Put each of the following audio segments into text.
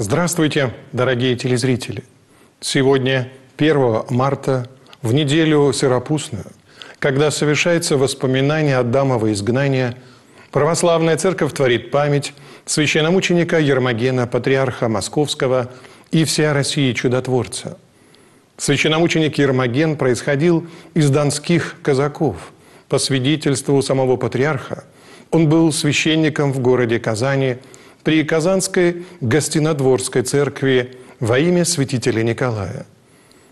Здравствуйте, дорогие телезрители! Сегодня 1 марта, в неделю Сыропустную, когда совершается воспоминание от Дамова изгнания, Православная Церковь творит память священномученика Ермогена, патриарха Московского и вся России чудотворца. Священномученик Ермоген происходил из донских казаков. По свидетельству самого патриарха, он был священником в городе Казани – при Казанской Гостинодворской церкви во имя святителя Николая.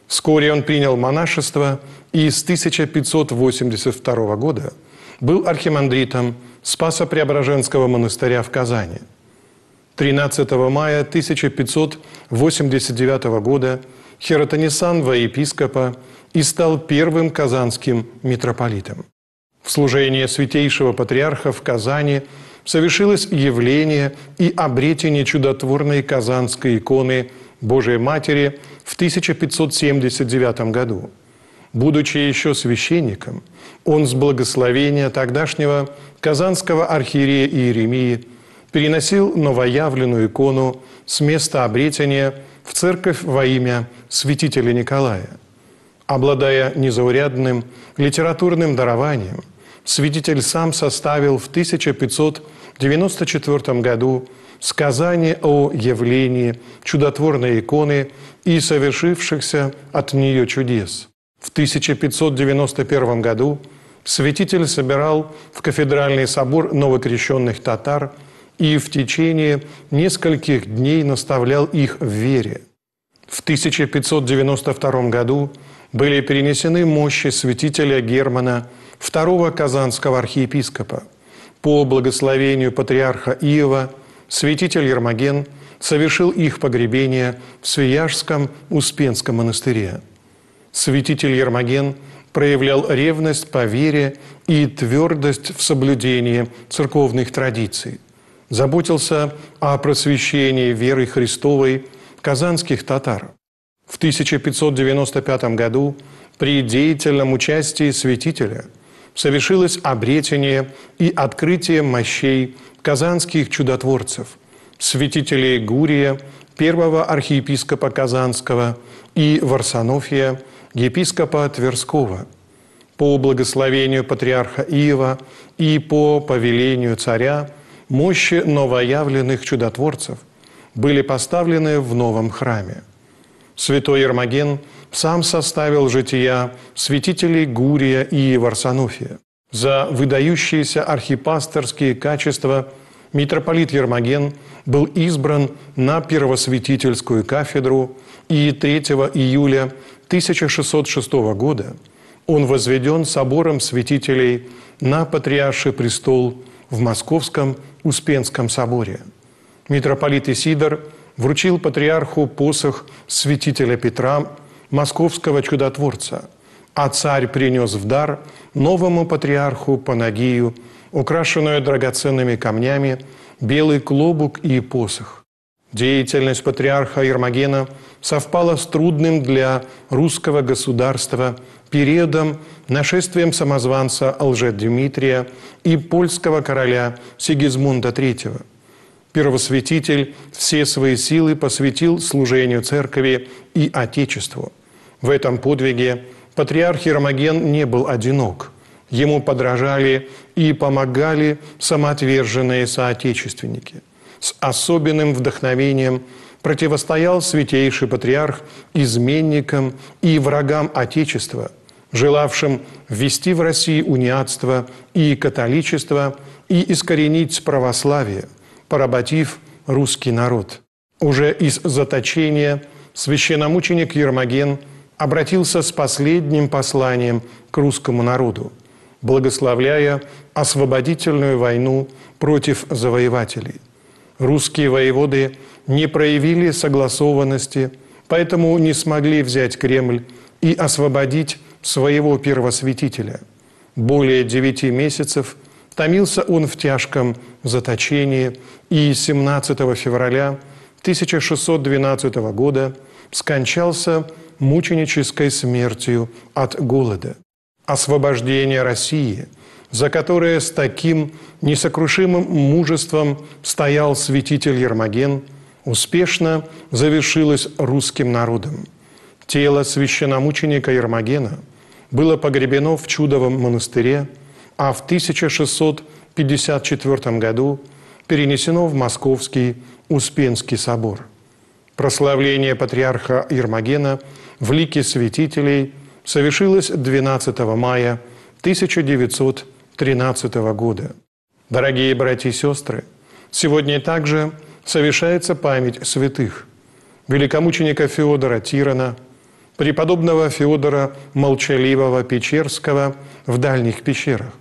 Вскоре он принял монашество и с 1582 года был архимандритом Спасо-Преображенского монастыря в Казани. 13 мая 1589 года Хератонисан во епископа и стал первым казанским митрополитом. В служении святейшего патриарха в Казани совершилось явление и обретение чудотворной казанской иконы Божией Матери в 1579 году. Будучи еще священником, он с благословения тогдашнего казанского архиерея Иеремии переносил новоявленную икону с места обретения в церковь во имя святителя Николая. Обладая незаурядным литературным дарованием – свидетель сам составил в 1594 году сказание о явлении чудотворной иконы и совершившихся от нее чудес. В 1591 году святитель собирал в кафедральный собор новокрещенных татар и в течение нескольких дней наставлял их в вере. В 1592 году были перенесены мощи святителя Германа, второго казанского архиепископа. По благословению патриарха Иова святитель Ермоген совершил их погребение в Свияжском Успенском монастыре. Святитель Ермоген проявлял ревность по вере и твердость в соблюдении церковных традиций. Заботился о просвещении веры Христовой казанских татар. В 1595 году при деятельном участии святителя совершилось обретение и открытие мощей казанских чудотворцев, святителей Гурия, первого архиепископа Казанского, и Варсонофия, епископа Тверского. По благословению патриарха Иова и по повелению царя мощи новоявленных чудотворцев были поставлены в новом храме – Святой Ермоген сам составил жития святителей Гурия и Варсануфия. За выдающиеся архипасторские качества митрополит Ермоген был избран на первосвятительскую кафедру, и 3 июля 1606 года он возведен собором святителей на Патриарший престол в Московском Успенском соборе. Митрополит Исидор – вручил патриарху посох святителя Петра, московского чудотворца, а царь принес в дар новому патриарху Панагию, украшенную драгоценными камнями, белый клобук и посох. Деятельность патриарха Ермогена совпала с трудным для русского государства периодом нашествием самозванца Алжет Дмитрия и польского короля Сигизмунда III – первосвятитель все свои силы посвятил служению церкви и Отечеству. В этом подвиге патриарх Ермоген не был одинок. Ему подражали и помогали самоотверженные соотечественники. С особенным вдохновением противостоял святейший патриарх изменникам и врагам Отечества, желавшим ввести в России униатство и католичество и искоренить православие – поработив русский народ. Уже из заточения священномученик Ермоген обратился с последним посланием к русскому народу, благословляя освободительную войну против завоевателей. Русские воеводы не проявили согласованности, поэтому не смогли взять Кремль и освободить своего первосвятителя. Более девяти месяцев – Томился он в тяжком заточении и 17 февраля 1612 года скончался мученической смертью от голода. Освобождение России, за которое с таким несокрушимым мужеством стоял святитель Ермоген, успешно завершилось русским народом. Тело священномученика Ермогена было погребено в Чудовом монастыре – а в 1654 году перенесено в Московский Успенский собор. Прославление патриарха Ермогена в лике святителей совершилось 12 мая 1913 года. Дорогие братья и сестры, сегодня также совершается память святых великомученика Феодора Тирана, преподобного Феодора Молчаливого Печерского в дальних пещерах,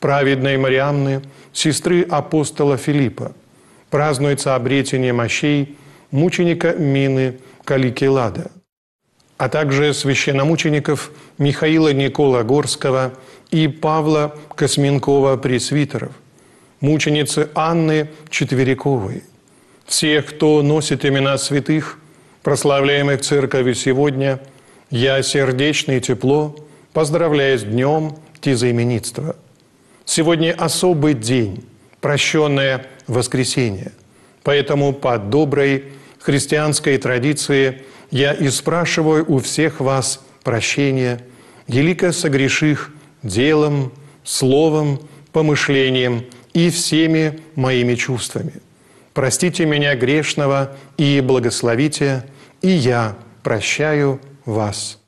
праведной Марианны, сестры апостола Филиппа. Празднуется обретение мощей мученика Мины Каликилада, а также священномучеников Михаила Никола Горского и Павла Косминкова пресвитеров мученицы Анны Четвериковой. Всех, кто носит имена святых, прославляемых Церковью сегодня, я сердечно и тепло поздравляю с Днем Тезаименитства. Сегодня особый день, прощенное воскресенье. Поэтому по доброй христианской традиции я и спрашиваю у всех вас прощения, елико согреших делом, словом, помышлением и всеми моими чувствами. Простите меня грешного и благословите, и я прощаю вас.